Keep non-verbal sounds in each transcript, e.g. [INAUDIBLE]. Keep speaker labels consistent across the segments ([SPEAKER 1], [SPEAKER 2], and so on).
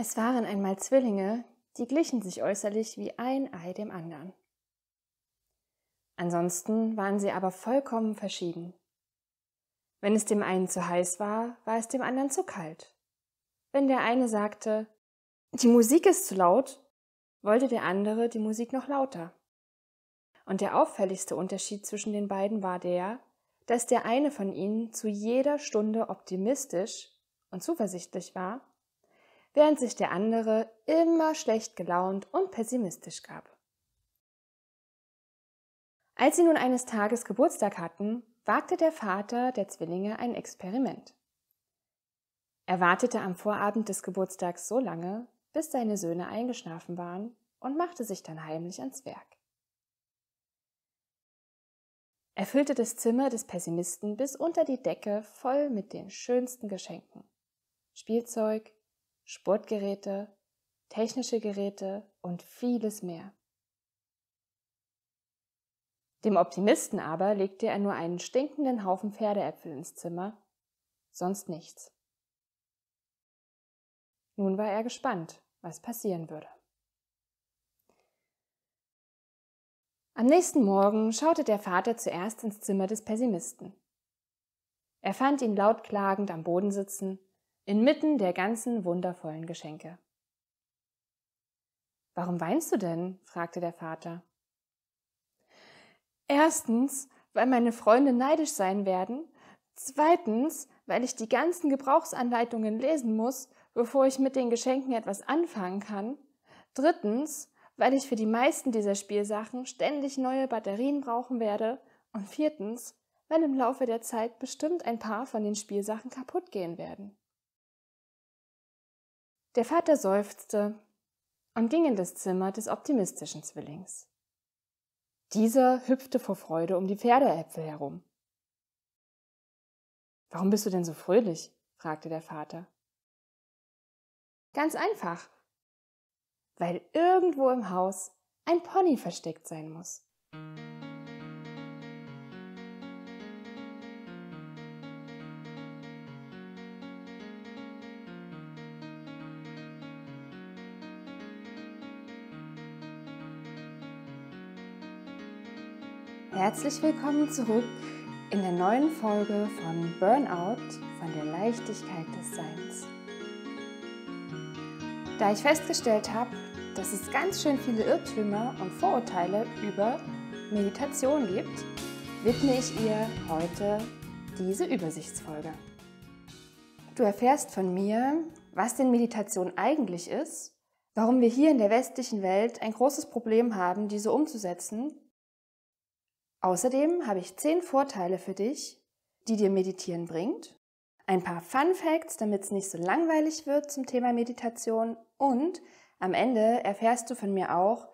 [SPEAKER 1] Es waren einmal Zwillinge, die glichen sich äußerlich wie ein Ei dem anderen. Ansonsten waren sie aber vollkommen verschieden. Wenn es dem einen zu heiß war, war es dem anderen zu kalt. Wenn der eine sagte, die Musik ist zu laut, wollte der andere die Musik noch lauter. Und der auffälligste Unterschied zwischen den beiden war der, dass der eine von ihnen zu jeder Stunde optimistisch und zuversichtlich war während sich der andere immer schlecht gelaunt und pessimistisch gab. Als sie nun eines Tages Geburtstag hatten, wagte der Vater der Zwillinge ein Experiment. Er wartete am Vorabend des Geburtstags so lange, bis seine Söhne eingeschlafen waren und machte sich dann heimlich ans Werk. Er füllte das Zimmer des Pessimisten bis unter die Decke voll mit den schönsten Geschenken. Spielzeug, Sportgeräte, technische Geräte und vieles mehr. Dem Optimisten aber legte er nur einen stinkenden Haufen Pferdeäpfel ins Zimmer, sonst nichts. Nun war er gespannt, was passieren würde. Am nächsten Morgen schaute der Vater zuerst ins Zimmer des Pessimisten. Er fand ihn laut klagend am Boden sitzen inmitten der ganzen wundervollen Geschenke. Warum weinst du denn? fragte der Vater. Erstens, weil meine Freunde neidisch sein werden, zweitens, weil ich die ganzen Gebrauchsanleitungen lesen muss, bevor ich mit den Geschenken etwas anfangen kann, drittens, weil ich für die meisten dieser Spielsachen ständig neue Batterien brauchen werde und viertens, weil im Laufe der Zeit bestimmt ein paar von den Spielsachen kaputt gehen werden. Der Vater seufzte und ging in das Zimmer des optimistischen Zwillings. Dieser hüpfte vor Freude um die Pferdeäpfel herum. Warum bist du denn so fröhlich? fragte der Vater. Ganz einfach, weil irgendwo im Haus ein Pony versteckt sein muss. Herzlich willkommen zurück in der neuen Folge von Burnout, von der Leichtigkeit des Seins. Da ich festgestellt habe, dass es ganz schön viele Irrtümer und Vorurteile über Meditation gibt, widme ich ihr heute diese Übersichtsfolge. Du erfährst von mir, was denn Meditation eigentlich ist, warum wir hier in der westlichen Welt ein großes Problem haben, diese umzusetzen Außerdem habe ich 10 Vorteile für dich, die dir Meditieren bringt, ein paar Fun Facts, damit es nicht so langweilig wird zum Thema Meditation und am Ende erfährst du von mir auch,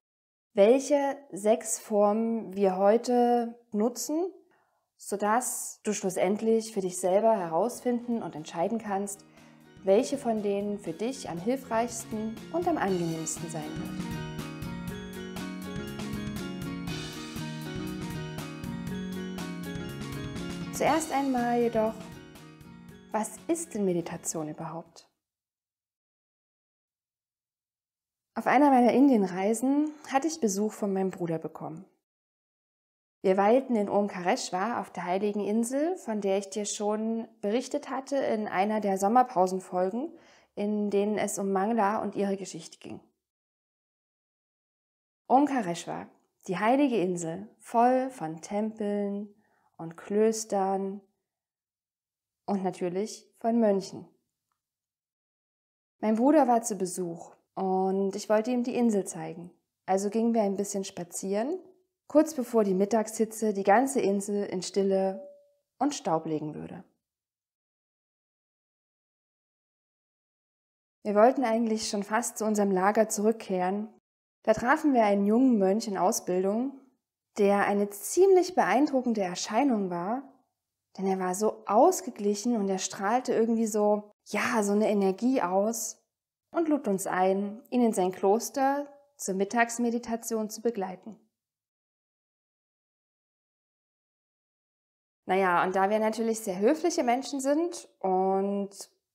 [SPEAKER 1] welche sechs Formen wir heute nutzen, sodass du schlussendlich für dich selber herausfinden und entscheiden kannst, welche von denen für dich am hilfreichsten und am angenehmsten sein wird. Zuerst einmal jedoch, was ist denn Meditation überhaupt? Auf einer meiner Indienreisen hatte ich Besuch von meinem Bruder bekommen. Wir weilten in Omkareshwar auf der heiligen Insel, von der ich dir schon berichtet hatte in einer der Sommerpausenfolgen, in denen es um Mangla und ihre Geschichte ging. Omkareshwar, die heilige Insel, voll von Tempeln, und Klöstern und natürlich von Mönchen. Mein Bruder war zu Besuch und ich wollte ihm die Insel zeigen. Also gingen wir ein bisschen spazieren, kurz bevor die Mittagshitze die ganze Insel in Stille und Staub legen würde. Wir wollten eigentlich schon fast zu unserem Lager zurückkehren. Da trafen wir einen jungen Mönch in Ausbildung der eine ziemlich beeindruckende Erscheinung war, denn er war so ausgeglichen und er strahlte irgendwie so, ja, so eine Energie aus und lud uns ein, ihn in sein Kloster zur Mittagsmeditation zu begleiten. Naja, und da wir natürlich sehr höfliche Menschen sind und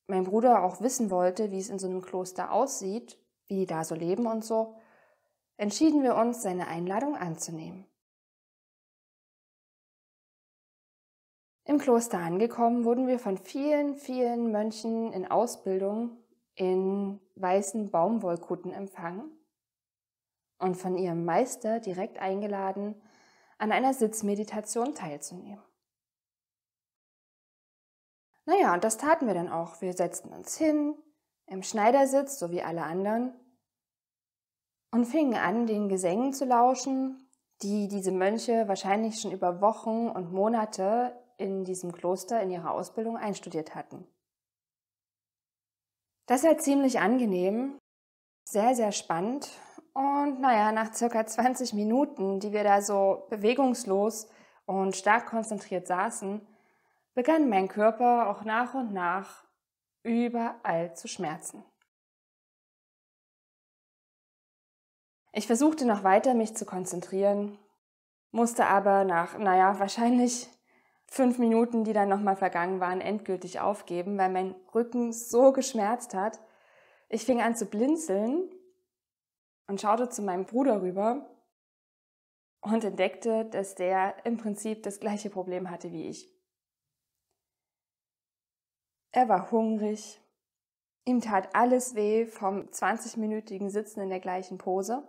[SPEAKER 1] mein Bruder auch wissen wollte, wie es in so einem Kloster aussieht, wie die da so leben und so, entschieden wir uns, seine Einladung anzunehmen. Im Kloster angekommen, wurden wir von vielen, vielen Mönchen in Ausbildung in weißen Baumwollkutten empfangen und von ihrem Meister direkt eingeladen, an einer Sitzmeditation teilzunehmen. Naja, und das taten wir dann auch. Wir setzten uns hin, im Schneidersitz, so wie alle anderen, und fingen an, den Gesängen zu lauschen, die diese Mönche wahrscheinlich schon über Wochen und Monate in diesem Kloster in ihrer Ausbildung einstudiert hatten. Das war ziemlich angenehm, sehr, sehr spannend. Und naja, nach circa 20 Minuten, die wir da so bewegungslos und stark konzentriert saßen, begann mein Körper auch nach und nach überall zu schmerzen. Ich versuchte noch weiter mich zu konzentrieren, musste aber nach, naja, wahrscheinlich fünf Minuten, die dann nochmal vergangen waren, endgültig aufgeben, weil mein Rücken so geschmerzt hat. Ich fing an zu blinzeln und schaute zu meinem Bruder rüber und entdeckte, dass der im Prinzip das gleiche Problem hatte wie ich. Er war hungrig, ihm tat alles weh vom 20-minütigen Sitzen in der gleichen Pose.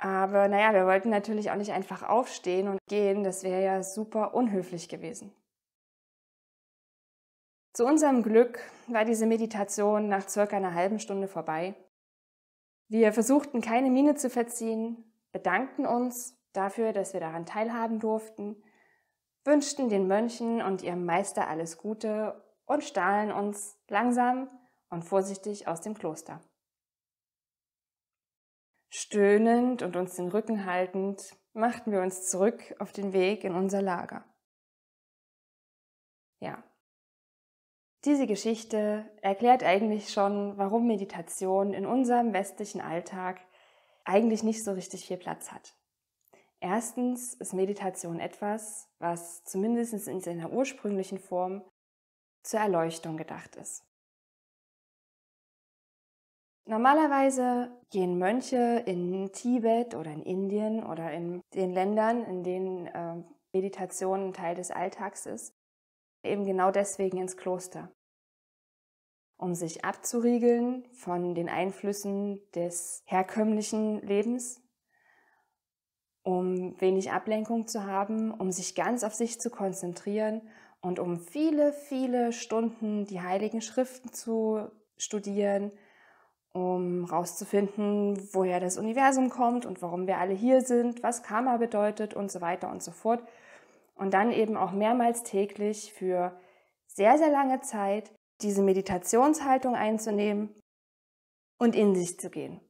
[SPEAKER 1] Aber naja, wir wollten natürlich auch nicht einfach
[SPEAKER 2] aufstehen
[SPEAKER 1] und gehen, das wäre ja super unhöflich gewesen. Zu unserem Glück war diese Meditation nach circa einer halben Stunde vorbei. Wir versuchten keine Miene zu verziehen, bedankten uns dafür, dass wir daran teilhaben durften, wünschten den Mönchen und ihrem Meister alles Gute und stahlen uns langsam und vorsichtig aus dem Kloster. Stöhnend und uns den Rücken haltend machten wir uns zurück auf den Weg in unser Lager. Ja. Diese Geschichte erklärt eigentlich schon, warum Meditation in unserem westlichen Alltag eigentlich nicht so richtig viel Platz hat. Erstens ist Meditation etwas, was zumindest in seiner ursprünglichen Form zur Erleuchtung gedacht ist. Normalerweise gehen Mönche in Tibet oder in Indien oder in den Ländern, in denen äh, Meditation ein Teil des Alltags ist, eben genau deswegen ins Kloster, um sich abzuriegeln von den Einflüssen des herkömmlichen Lebens, um wenig Ablenkung zu haben, um sich ganz auf sich zu konzentrieren und um viele, viele Stunden die heiligen Schriften zu studieren, um herauszufinden, woher das Universum kommt und warum wir alle hier sind, was Karma bedeutet und so weiter und so fort. Und dann eben auch mehrmals täglich für sehr, sehr lange Zeit diese Meditationshaltung einzunehmen und in sich zu
[SPEAKER 2] gehen.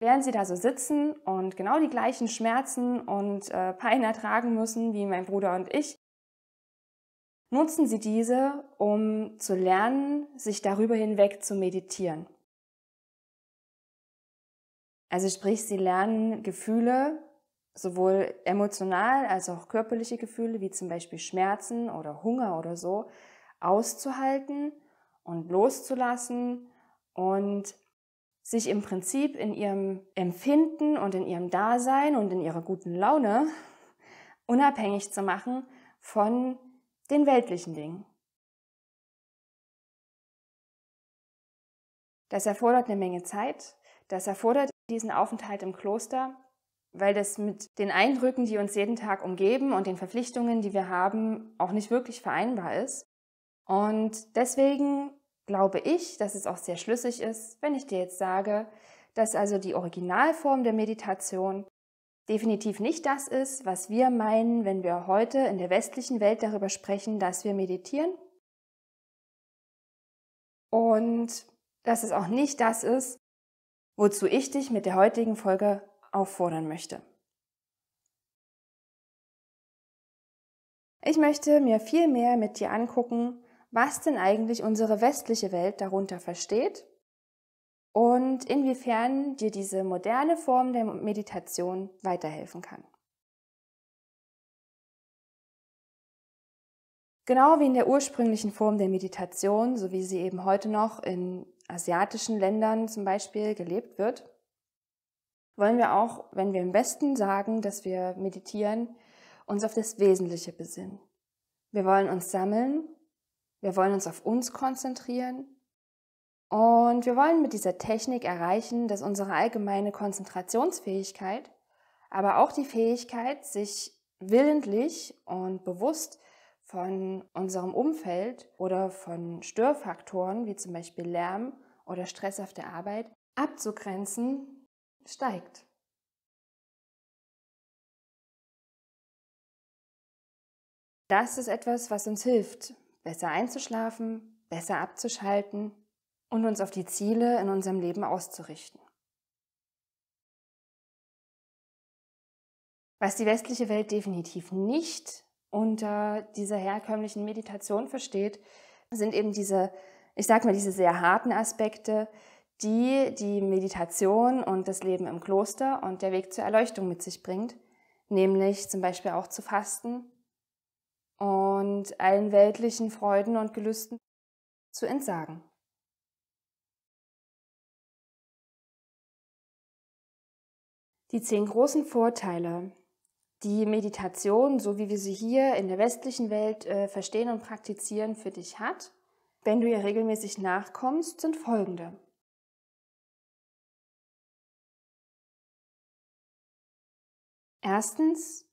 [SPEAKER 2] Während sie da so
[SPEAKER 1] sitzen und genau die gleichen Schmerzen und äh, Pein ertragen müssen wie mein Bruder und ich, Nutzen Sie diese, um zu lernen, sich darüber hinweg zu meditieren. Also sprich, Sie lernen Gefühle, sowohl emotional als auch körperliche Gefühle, wie zum Beispiel Schmerzen oder Hunger oder so, auszuhalten und loszulassen und sich im Prinzip in ihrem Empfinden und in ihrem Dasein und in ihrer guten Laune [LAUGHS] unabhängig zu machen von den weltlichen Dingen. Das erfordert eine Menge Zeit, das erfordert diesen Aufenthalt im Kloster, weil das mit den Eindrücken, die uns jeden Tag umgeben und den Verpflichtungen, die wir haben, auch nicht wirklich vereinbar ist. Und deswegen glaube ich, dass es auch sehr schlüssig ist, wenn ich dir jetzt sage, dass also die Originalform der Meditation definitiv nicht das ist, was wir meinen, wenn wir heute in der westlichen Welt darüber sprechen, dass wir meditieren. Und dass es auch nicht das ist, wozu ich dich mit der heutigen Folge
[SPEAKER 2] auffordern möchte.
[SPEAKER 1] Ich möchte mir viel mehr mit dir angucken, was denn eigentlich unsere westliche Welt darunter versteht und inwiefern dir diese moderne Form
[SPEAKER 2] der Meditation weiterhelfen kann.
[SPEAKER 1] Genau wie in der ursprünglichen Form der Meditation, so wie sie eben heute noch in asiatischen Ländern zum Beispiel gelebt wird, wollen wir auch, wenn wir im Westen sagen, dass wir meditieren, uns auf das Wesentliche besinnen. Wir wollen uns sammeln, wir wollen uns auf uns konzentrieren und wir wollen mit dieser Technik erreichen, dass unsere allgemeine Konzentrationsfähigkeit, aber auch die Fähigkeit, sich willentlich und bewusst von unserem Umfeld oder von Störfaktoren wie zum Beispiel Lärm oder Stress auf der Arbeit abzugrenzen, steigt. Das ist etwas, was uns hilft, besser einzuschlafen, besser abzuschalten und uns auf die Ziele in unserem Leben auszurichten. Was die westliche Welt definitiv nicht unter dieser herkömmlichen Meditation versteht, sind eben diese, ich sag mal, diese sehr harten Aspekte, die die Meditation und das Leben im Kloster und der Weg zur Erleuchtung mit sich bringt, nämlich zum Beispiel auch zu fasten und allen weltlichen Freuden und Gelüsten zu entsagen. Die zehn großen Vorteile, die Meditation, so wie wir sie hier in der westlichen Welt äh, verstehen und praktizieren, für dich hat, wenn du ihr regelmäßig
[SPEAKER 2] nachkommst, sind folgende.
[SPEAKER 1] Erstens,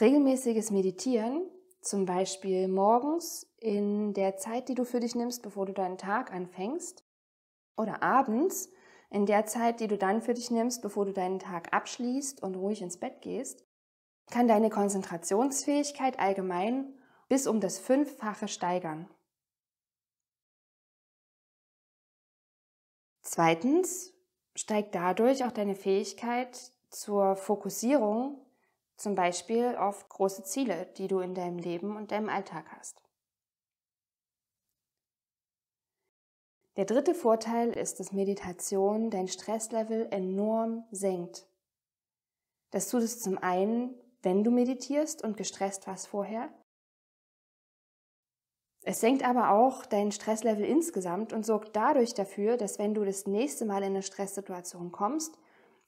[SPEAKER 1] regelmäßiges Meditieren, zum Beispiel morgens in der Zeit, die du für dich nimmst, bevor du deinen Tag anfängst, oder abends, in der Zeit, die du dann für dich nimmst, bevor du deinen Tag abschließt und ruhig ins Bett gehst, kann deine Konzentrationsfähigkeit allgemein bis um das Fünffache steigern. Zweitens steigt dadurch auch deine Fähigkeit zur Fokussierung, zum Beispiel auf große Ziele, die du in deinem Leben und deinem Alltag hast. Der dritte Vorteil ist, dass Meditation dein Stresslevel enorm senkt. Das tut es zum einen, wenn du meditierst und gestresst warst vorher. Es senkt aber auch dein Stresslevel insgesamt und sorgt dadurch dafür, dass wenn du das nächste Mal in eine Stresssituation kommst,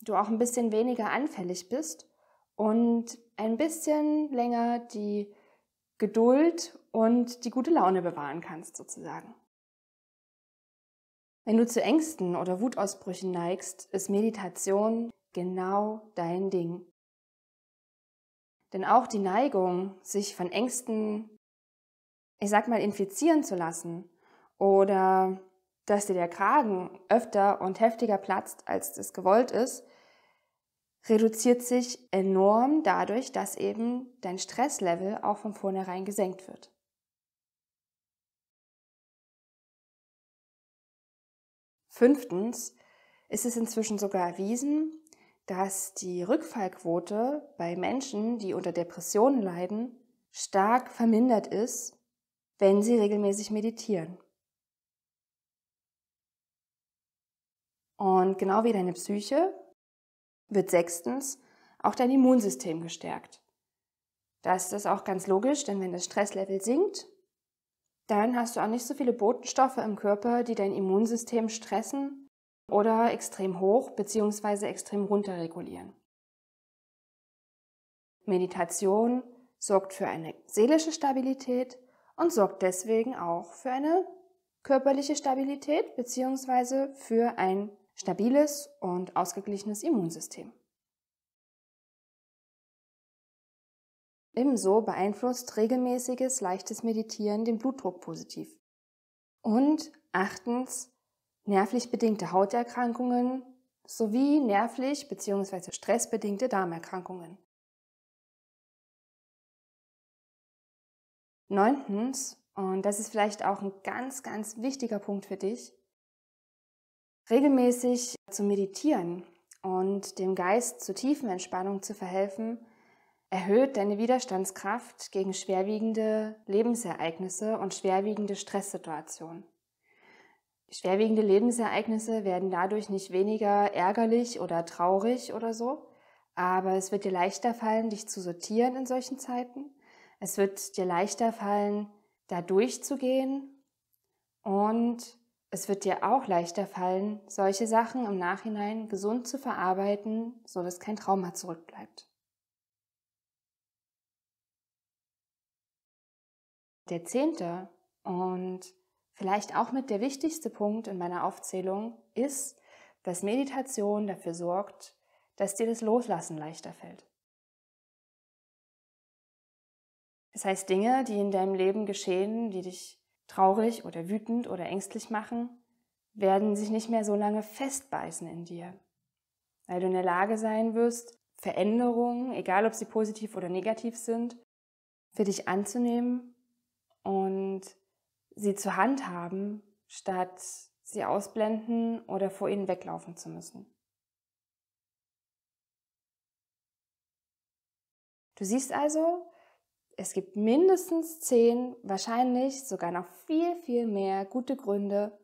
[SPEAKER 1] du auch ein bisschen weniger anfällig bist und ein bisschen länger die Geduld und die gute Laune bewahren kannst sozusagen. Wenn du zu Ängsten oder Wutausbrüchen neigst, ist Meditation genau dein Ding. Denn auch die Neigung, sich von Ängsten, ich sag mal, infizieren zu lassen oder dass dir der Kragen öfter und heftiger platzt, als es gewollt ist, reduziert sich enorm dadurch, dass eben dein Stresslevel auch von vornherein gesenkt wird. Fünftens ist es inzwischen sogar erwiesen, dass die Rückfallquote bei Menschen, die unter Depressionen leiden, stark vermindert ist, wenn sie regelmäßig meditieren. Und genau wie deine Psyche wird sechstens auch dein Immunsystem gestärkt. Das ist auch ganz logisch, denn wenn das Stresslevel sinkt, dann hast du auch nicht so viele Botenstoffe im Körper, die dein Immunsystem stressen oder extrem hoch bzw. extrem runter regulieren. Meditation sorgt für eine seelische Stabilität und sorgt deswegen auch für eine körperliche Stabilität bzw. für ein stabiles und ausgeglichenes
[SPEAKER 2] Immunsystem. Ebenso beeinflusst
[SPEAKER 1] regelmäßiges leichtes Meditieren den Blutdruck positiv. Und achtens, nervlich bedingte Hauterkrankungen sowie nervlich
[SPEAKER 2] bzw. stressbedingte Darmerkrankungen.
[SPEAKER 1] Neuntens, und das ist vielleicht auch ein ganz, ganz wichtiger Punkt für dich, regelmäßig zu meditieren und dem Geist zur tiefen Entspannung zu verhelfen, erhöht deine Widerstandskraft gegen schwerwiegende Lebensereignisse und schwerwiegende Stresssituationen. Schwerwiegende Lebensereignisse werden dadurch nicht weniger ärgerlich oder traurig oder so, aber es wird dir leichter fallen, dich zu sortieren in solchen Zeiten. Es wird dir leichter fallen, da durchzugehen und es wird dir auch leichter fallen, solche Sachen im Nachhinein gesund zu verarbeiten, so dass kein Trauma zurückbleibt. der zehnte und vielleicht auch mit der wichtigste Punkt in meiner Aufzählung ist, dass Meditation dafür sorgt,
[SPEAKER 2] dass dir das Loslassen leichter fällt.
[SPEAKER 1] Das heißt, Dinge, die in deinem Leben geschehen, die dich traurig oder wütend oder ängstlich machen, werden sich nicht mehr so lange festbeißen in dir, weil du in der Lage sein wirst, Veränderungen, egal ob sie positiv oder negativ sind, für dich anzunehmen und sie zur Hand haben, statt sie ausblenden oder vor ihnen weglaufen zu müssen. Du siehst also, es gibt mindestens zehn, wahrscheinlich sogar noch viel, viel mehr gute Gründe,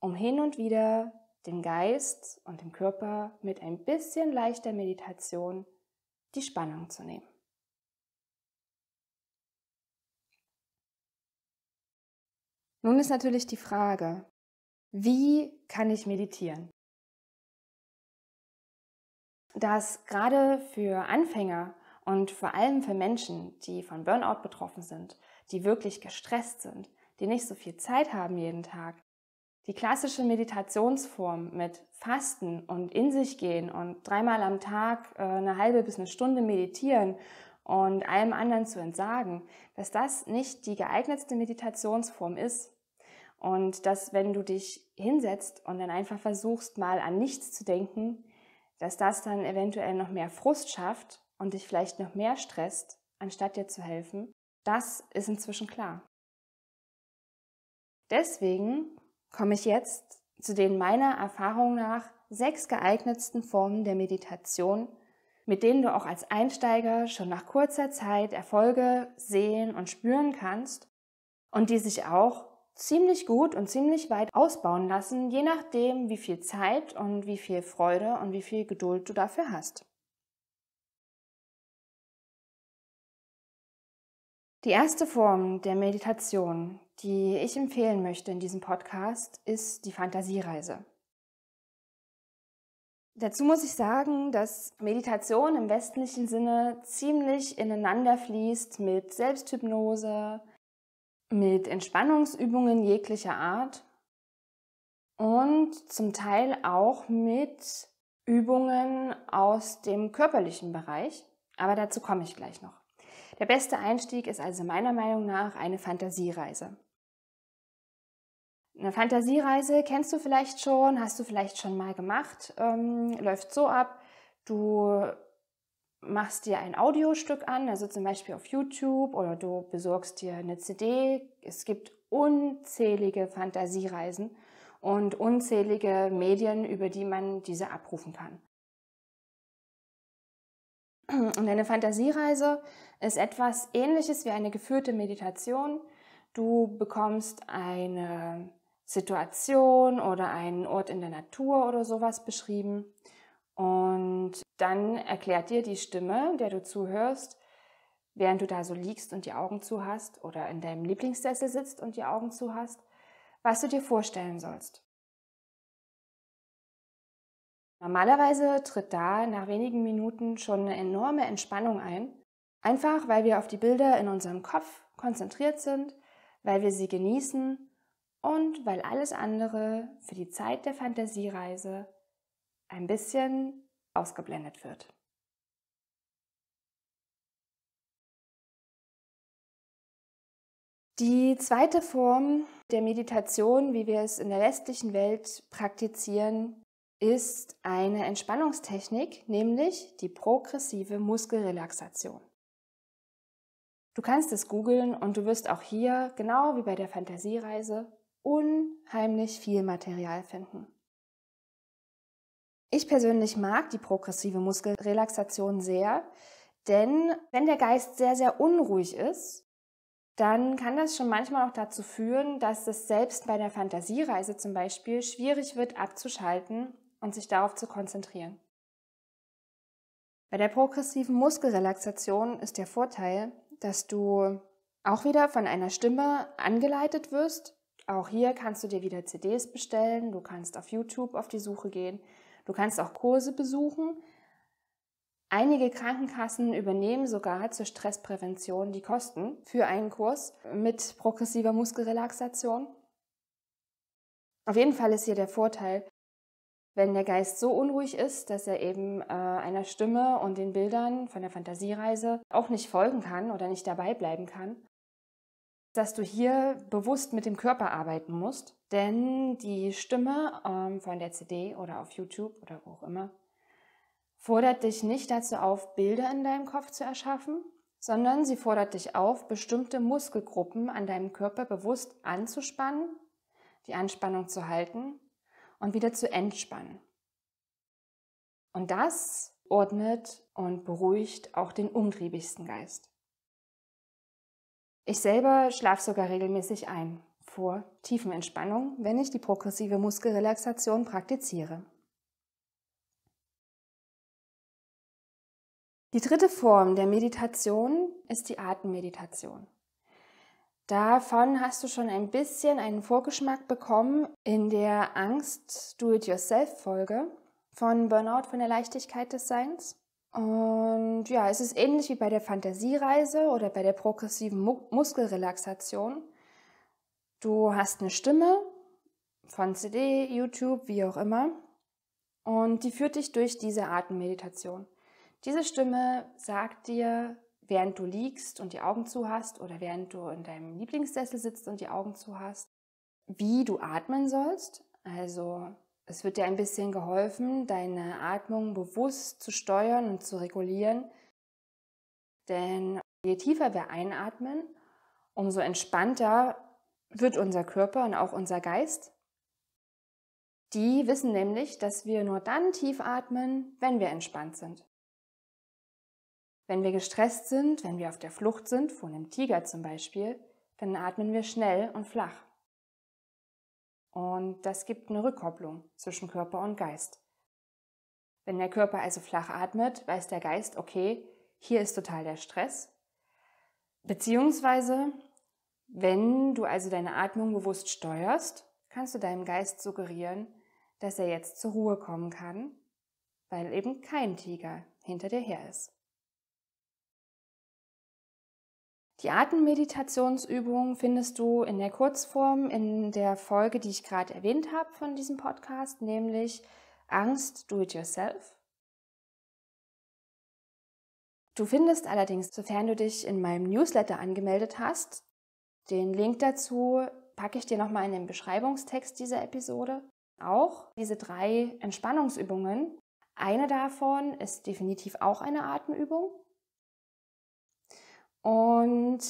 [SPEAKER 1] um hin und wieder dem Geist und dem Körper mit ein bisschen leichter Meditation die Spannung zu nehmen. Nun ist natürlich die Frage,
[SPEAKER 2] wie kann ich meditieren?
[SPEAKER 1] Dass gerade für Anfänger und vor allem für Menschen, die von Burnout betroffen sind, die wirklich gestresst sind, die nicht so viel Zeit haben jeden Tag, die klassische Meditationsform mit Fasten und in sich gehen und dreimal am Tag äh, eine halbe bis eine Stunde meditieren und allem anderen zu entsagen, dass das nicht die geeignetste Meditationsform ist, und dass, wenn du dich hinsetzt und dann einfach versuchst, mal an nichts zu denken, dass das dann eventuell noch mehr Frust schafft und dich vielleicht noch mehr stresst, anstatt dir zu helfen, das ist inzwischen klar. Deswegen komme ich jetzt zu den meiner Erfahrung nach sechs geeignetsten Formen der Meditation, mit denen du auch als Einsteiger schon nach kurzer Zeit Erfolge sehen und spüren kannst und die sich auch ziemlich gut und ziemlich weit ausbauen lassen, je nachdem, wie viel Zeit und wie viel Freude und wie viel Geduld du
[SPEAKER 2] dafür hast.
[SPEAKER 1] Die erste Form der Meditation, die ich empfehlen möchte in diesem Podcast, ist die Fantasiereise. Dazu muss ich sagen, dass Meditation im westlichen Sinne ziemlich ineinander fließt mit Selbsthypnose, mit Entspannungsübungen jeglicher Art und zum Teil auch mit Übungen aus dem körperlichen Bereich, aber dazu komme ich gleich noch. Der beste Einstieg ist also meiner Meinung nach eine Fantasiereise. Eine Fantasiereise kennst du vielleicht schon, hast du vielleicht schon mal gemacht, ähm, läuft so ab, du machst dir ein Audiostück an, also zum Beispiel auf YouTube oder du besorgst dir eine CD. Es gibt unzählige Fantasiereisen und unzählige Medien, über die man diese abrufen kann. Und eine Fantasiereise ist etwas ähnliches wie eine geführte Meditation. Du bekommst eine Situation oder einen Ort in der Natur oder sowas beschrieben und dann erklärt dir die Stimme, der du zuhörst, während du da so liegst und die Augen zu hast oder in deinem Lieblingssessel sitzt und die Augen zu hast, was du dir vorstellen sollst. Normalerweise tritt da nach wenigen Minuten schon eine enorme Entspannung ein, einfach weil wir auf die Bilder in unserem Kopf konzentriert sind, weil wir sie genießen und weil alles andere für die Zeit der Fantasiereise ein bisschen ausgeblendet wird. Die zweite Form der Meditation, wie wir es in der westlichen Welt praktizieren, ist eine Entspannungstechnik, nämlich die progressive Muskelrelaxation. Du kannst es googeln und du wirst auch hier, genau wie bei der Fantasiereise, unheimlich viel Material finden. Ich persönlich mag die progressive Muskelrelaxation sehr, denn wenn der Geist sehr, sehr unruhig ist, dann kann das schon manchmal auch dazu führen, dass es selbst bei der Fantasiereise zum Beispiel schwierig wird, abzuschalten und sich darauf zu konzentrieren. Bei der progressiven Muskelrelaxation ist der Vorteil, dass du auch wieder von einer Stimme angeleitet wirst. Auch hier kannst du dir wieder CDs bestellen, du kannst auf YouTube auf die Suche gehen Du kannst auch Kurse besuchen. Einige Krankenkassen übernehmen sogar zur Stressprävention die Kosten für einen Kurs mit progressiver Muskelrelaxation. Auf jeden Fall ist hier der Vorteil, wenn der Geist so unruhig ist, dass er eben äh, einer Stimme und den Bildern von der Fantasiereise auch nicht folgen kann oder nicht dabei bleiben kann, dass du hier bewusst mit dem Körper arbeiten musst, denn die Stimme ähm, von der CD oder auf YouTube oder wo auch immer fordert dich nicht dazu auf, Bilder in deinem Kopf zu erschaffen, sondern sie fordert dich auf, bestimmte Muskelgruppen an deinem Körper bewusst anzuspannen, die Anspannung zu halten und wieder zu entspannen. Und das ordnet und beruhigt auch den umtriebigsten Geist. Ich selber schlafe sogar regelmäßig ein vor tiefen Tiefenentspannung, wenn ich die progressive Muskelrelaxation praktiziere. Die dritte Form der Meditation ist die Atemmeditation. Davon hast du schon ein bisschen einen Vorgeschmack bekommen in der Angst Do-it-yourself-Folge von Burnout von der Leichtigkeit des Seins. Und ja, es ist ähnlich wie bei der Fantasiereise oder bei der progressiven Mu Muskelrelaxation. Du hast eine Stimme von CD, YouTube, wie auch immer, und die führt dich durch diese Atemmeditation. Diese Stimme sagt dir, während du liegst und die Augen zu hast oder während du in deinem Lieblingssessel sitzt und die Augen zu hast, wie du atmen sollst. Also es wird dir ein bisschen geholfen, deine Atmung bewusst zu steuern und zu regulieren. Denn je tiefer wir einatmen, umso entspannter wird unser Körper und auch unser Geist. Die wissen nämlich, dass wir nur dann tief atmen, wenn wir entspannt sind. Wenn wir gestresst sind, wenn wir auf der Flucht sind, vor einem Tiger zum Beispiel, dann atmen wir schnell und flach. Und das gibt eine Rückkopplung zwischen Körper und Geist. Wenn der Körper also flach atmet, weiß der Geist, okay, hier ist total der Stress. Beziehungsweise, wenn du also deine Atmung bewusst steuerst, kannst du deinem Geist suggerieren, dass er jetzt zur Ruhe kommen kann, weil eben kein Tiger hinter dir her ist. Die Atemmeditationsübungen findest du in der Kurzform in der Folge, die ich gerade erwähnt habe von diesem Podcast, nämlich Angst, Do It Yourself. Du findest allerdings, sofern du dich in meinem Newsletter angemeldet hast, den Link dazu packe ich dir nochmal in den Beschreibungstext dieser Episode. Auch diese drei Entspannungsübungen. Eine davon ist definitiv auch eine Atemübung. Und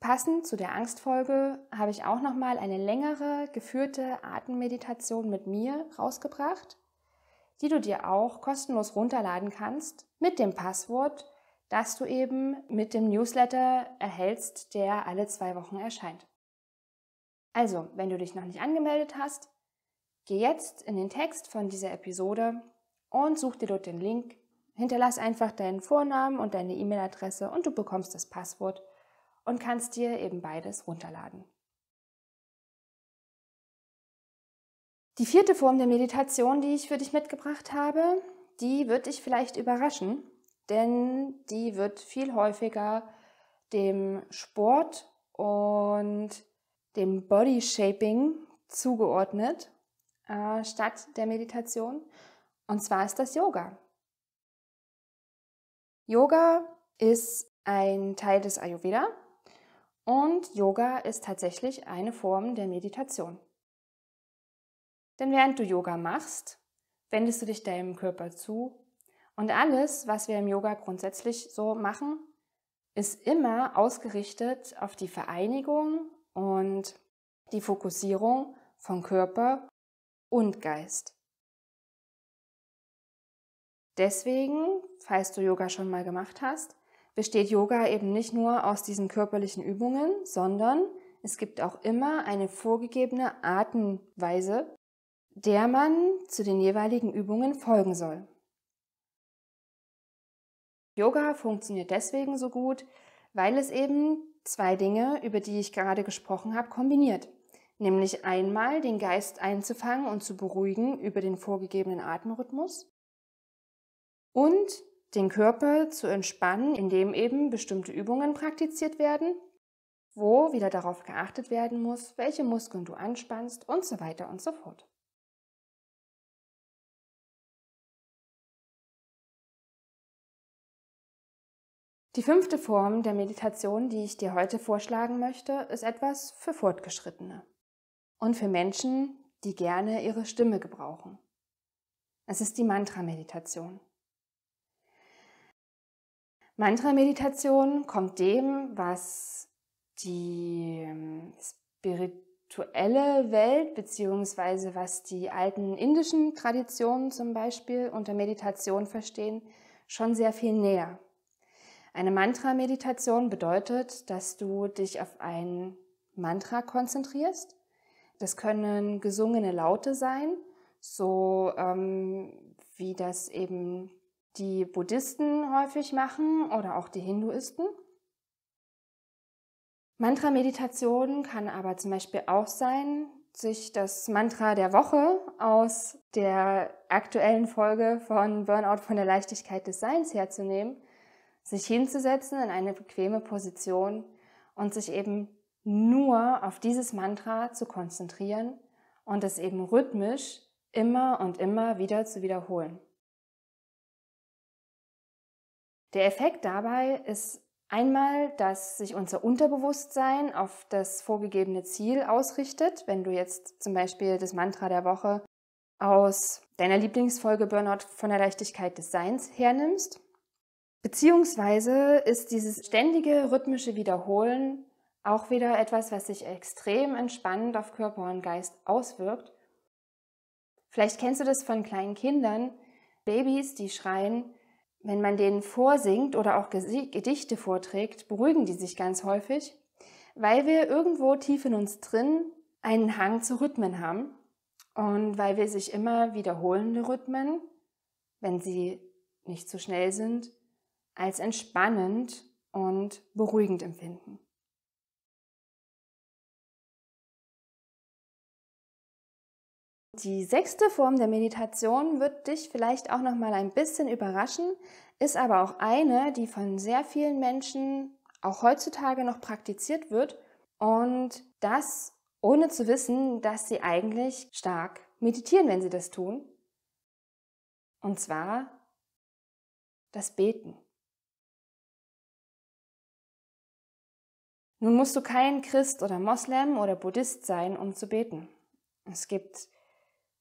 [SPEAKER 1] passend zu der Angstfolge habe ich auch nochmal eine längere geführte Atemmeditation mit mir rausgebracht, die du dir auch kostenlos runterladen kannst mit dem Passwort, das du eben mit dem Newsletter erhältst, der alle zwei Wochen erscheint. Also, wenn du dich noch nicht angemeldet hast, geh jetzt in den Text von dieser Episode und such dir dort den Link Hinterlass einfach deinen Vornamen und deine E-Mail-Adresse und du bekommst das Passwort und kannst dir eben beides runterladen. Die vierte Form der Meditation, die ich für dich mitgebracht habe, die wird dich vielleicht überraschen, denn die wird viel häufiger dem Sport und dem Body Shaping zugeordnet, äh, statt der Meditation. Und zwar ist das Yoga. Yoga ist ein Teil des Ayurveda und Yoga ist tatsächlich eine Form der Meditation. Denn während du Yoga machst, wendest du dich deinem Körper zu und alles, was wir im Yoga grundsätzlich so machen, ist immer ausgerichtet auf die Vereinigung und die Fokussierung
[SPEAKER 2] von Körper und Geist.
[SPEAKER 1] Deswegen, falls du Yoga schon mal gemacht hast, besteht Yoga eben nicht nur aus diesen körperlichen Übungen, sondern es gibt auch immer eine vorgegebene Atemweise, der man zu den jeweiligen Übungen folgen soll. Yoga funktioniert deswegen so gut, weil es eben zwei Dinge, über die ich gerade gesprochen habe, kombiniert. Nämlich einmal den Geist einzufangen und zu beruhigen über den vorgegebenen Atemrhythmus und den Körper zu entspannen, indem eben bestimmte Übungen praktiziert werden, wo wieder darauf geachtet werden muss, welche Muskeln du anspannst
[SPEAKER 2] und so weiter und so fort. Die fünfte Form der Meditation,
[SPEAKER 1] die ich dir heute vorschlagen möchte, ist etwas für Fortgeschrittene und für Menschen, die gerne ihre Stimme gebrauchen. Es ist die Mantra-Meditation. Mantra-Meditation kommt dem, was die ähm, spirituelle Welt beziehungsweise was die alten indischen Traditionen zum Beispiel unter Meditation verstehen, schon sehr viel näher. Eine Mantra-Meditation bedeutet, dass du dich auf ein Mantra konzentrierst. Das können gesungene Laute sein, so ähm, wie das eben die Buddhisten häufig machen oder auch die Hinduisten. Mantra-Meditation kann aber zum Beispiel auch sein, sich das Mantra der Woche aus der aktuellen Folge von Burnout von der Leichtigkeit des Seins herzunehmen, sich hinzusetzen in eine bequeme Position und sich eben nur auf dieses Mantra zu konzentrieren und es eben rhythmisch immer und immer wieder zu wiederholen. Der Effekt dabei ist einmal, dass sich unser Unterbewusstsein auf das vorgegebene Ziel ausrichtet. Wenn du jetzt zum Beispiel das Mantra der Woche aus deiner Lieblingsfolge Burnout von der Leichtigkeit des Seins hernimmst. Beziehungsweise ist dieses ständige rhythmische Wiederholen auch wieder etwas, was sich extrem entspannend auf Körper und Geist auswirkt. Vielleicht kennst du das von kleinen Kindern, Babys, die schreien, wenn man denen vorsingt oder auch Gedichte vorträgt, beruhigen die sich ganz häufig, weil wir irgendwo tief in uns drin einen Hang zu Rhythmen haben und weil wir sich immer wiederholende Rhythmen, wenn sie nicht zu so schnell sind, als entspannend und beruhigend empfinden. Die sechste Form der Meditation wird dich vielleicht auch noch mal ein bisschen überraschen, ist aber auch eine, die von sehr vielen Menschen auch heutzutage noch praktiziert wird und das ohne zu wissen, dass sie eigentlich stark meditieren, wenn sie das tun. Und zwar
[SPEAKER 2] das Beten.
[SPEAKER 1] Nun musst du kein Christ oder Moslem oder Buddhist sein, um zu beten. Es gibt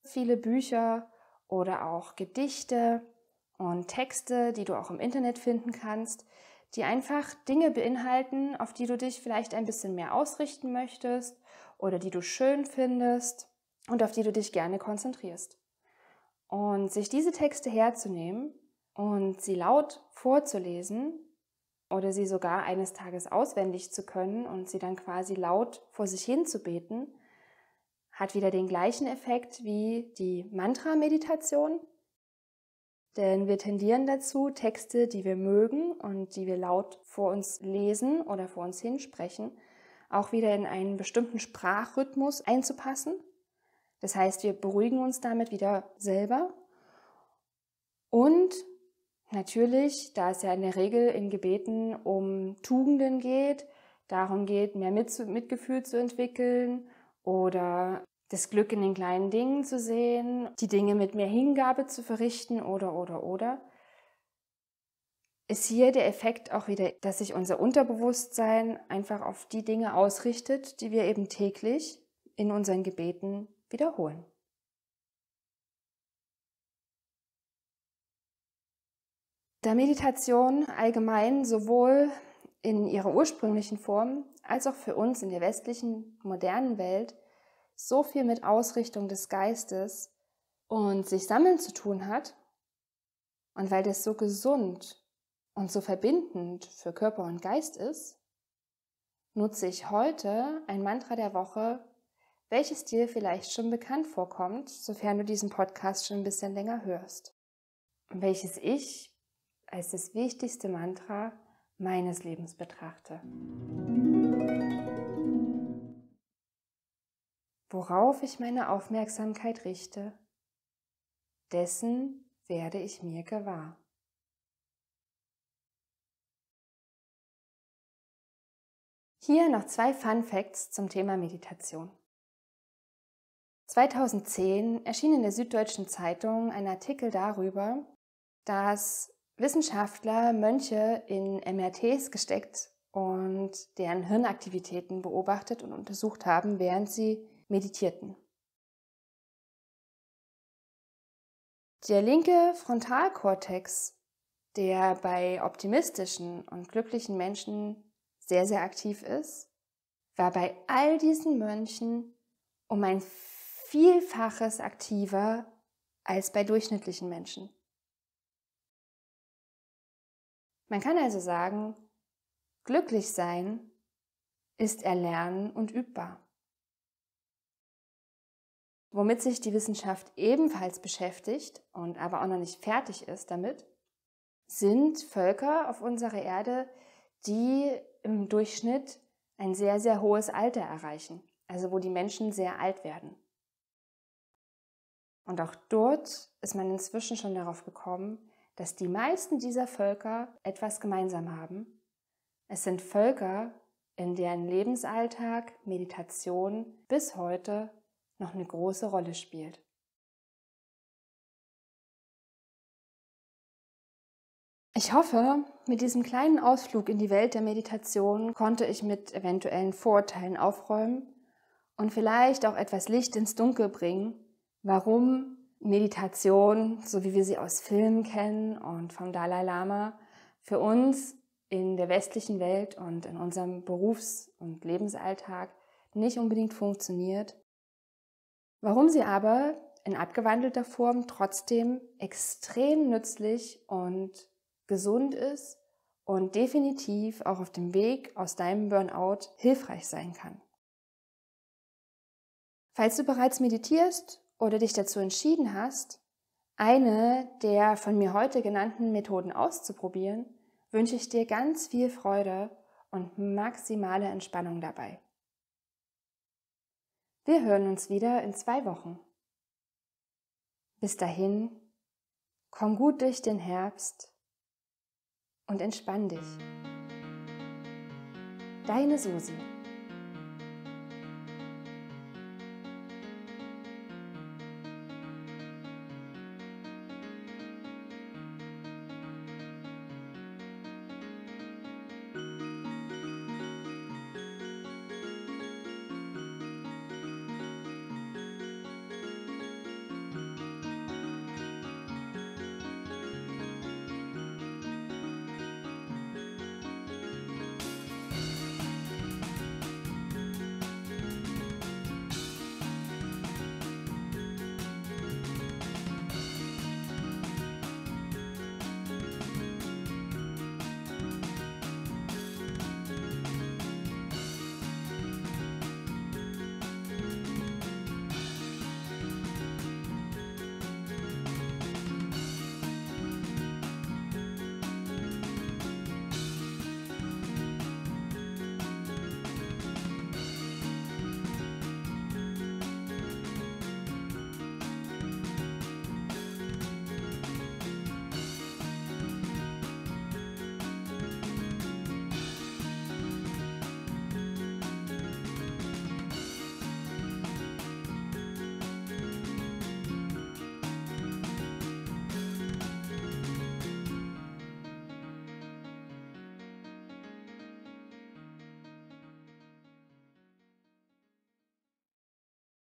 [SPEAKER 1] viele Bücher oder auch Gedichte und Texte, die du auch im Internet finden kannst, die einfach Dinge beinhalten, auf die du dich vielleicht ein bisschen mehr ausrichten möchtest oder die du schön findest und auf die du dich gerne konzentrierst. Und sich diese Texte herzunehmen und sie laut vorzulesen oder sie sogar eines Tages auswendig zu können und sie dann quasi laut vor sich hin zu beten, hat wieder den gleichen Effekt wie die Mantra-Meditation. Denn wir tendieren dazu, Texte, die wir mögen und die wir laut vor uns lesen oder vor uns hinsprechen, auch wieder in einen bestimmten Sprachrhythmus einzupassen. Das heißt, wir beruhigen uns damit wieder selber. Und natürlich, da es ja in der Regel in Gebeten um Tugenden geht, darum geht, mehr Mitgefühl zu entwickeln, oder das Glück in den kleinen Dingen zu sehen, die Dinge mit mehr Hingabe zu verrichten oder oder oder, ist hier der Effekt auch wieder, dass sich unser Unterbewusstsein einfach auf die Dinge ausrichtet, die wir eben täglich in unseren Gebeten wiederholen. Da Meditation allgemein sowohl in ihrer ursprünglichen Form als auch für uns in der westlichen modernen Welt so viel mit Ausrichtung des Geistes und sich sammeln zu tun hat und weil das so gesund und so verbindend für Körper und Geist ist, nutze ich heute ein Mantra der Woche, welches dir vielleicht schon bekannt vorkommt, sofern du diesen Podcast schon ein bisschen länger hörst, welches ich als das wichtigste Mantra meines Lebens betrachte. worauf ich meine Aufmerksamkeit richte, dessen werde ich mir gewahr. Hier noch zwei Fun Facts zum Thema Meditation. 2010 erschien in der Süddeutschen Zeitung ein Artikel darüber, dass Wissenschaftler Mönche in MRTs gesteckt und deren Hirnaktivitäten beobachtet und untersucht haben, während sie meditierten.
[SPEAKER 2] Der linke Frontalkortex,
[SPEAKER 1] der bei optimistischen und glücklichen Menschen sehr, sehr aktiv ist, war bei all diesen Mönchen um ein Vielfaches aktiver als bei durchschnittlichen Menschen. Man kann also sagen, glücklich sein ist erlernen und übbar. Womit sich die Wissenschaft ebenfalls beschäftigt und aber auch noch nicht fertig ist damit, sind Völker auf unserer Erde, die im Durchschnitt ein sehr, sehr hohes Alter erreichen, also wo die Menschen sehr alt werden. Und auch dort ist man inzwischen schon darauf gekommen, dass die meisten dieser Völker etwas gemeinsam haben. Es sind Völker, in deren Lebensalltag Meditation bis heute noch eine
[SPEAKER 2] große Rolle spielt.
[SPEAKER 1] Ich hoffe, mit diesem kleinen Ausflug in die Welt der Meditation konnte ich mit eventuellen Vorurteilen aufräumen und vielleicht auch etwas Licht ins Dunkel bringen, warum Meditation, so wie wir sie aus Filmen kennen und vom Dalai Lama, für uns in der westlichen Welt und in unserem Berufs- und Lebensalltag nicht unbedingt funktioniert Warum sie aber in abgewandelter Form trotzdem extrem nützlich und gesund ist und definitiv auch auf dem Weg aus deinem Burnout hilfreich sein kann. Falls du bereits meditierst oder dich dazu entschieden hast, eine der von mir heute genannten Methoden auszuprobieren, wünsche ich dir ganz viel Freude und maximale Entspannung dabei. Wir hören uns wieder in zwei Wochen. Bis dahin, komm gut durch den Herbst und entspann dich. Deine Susi.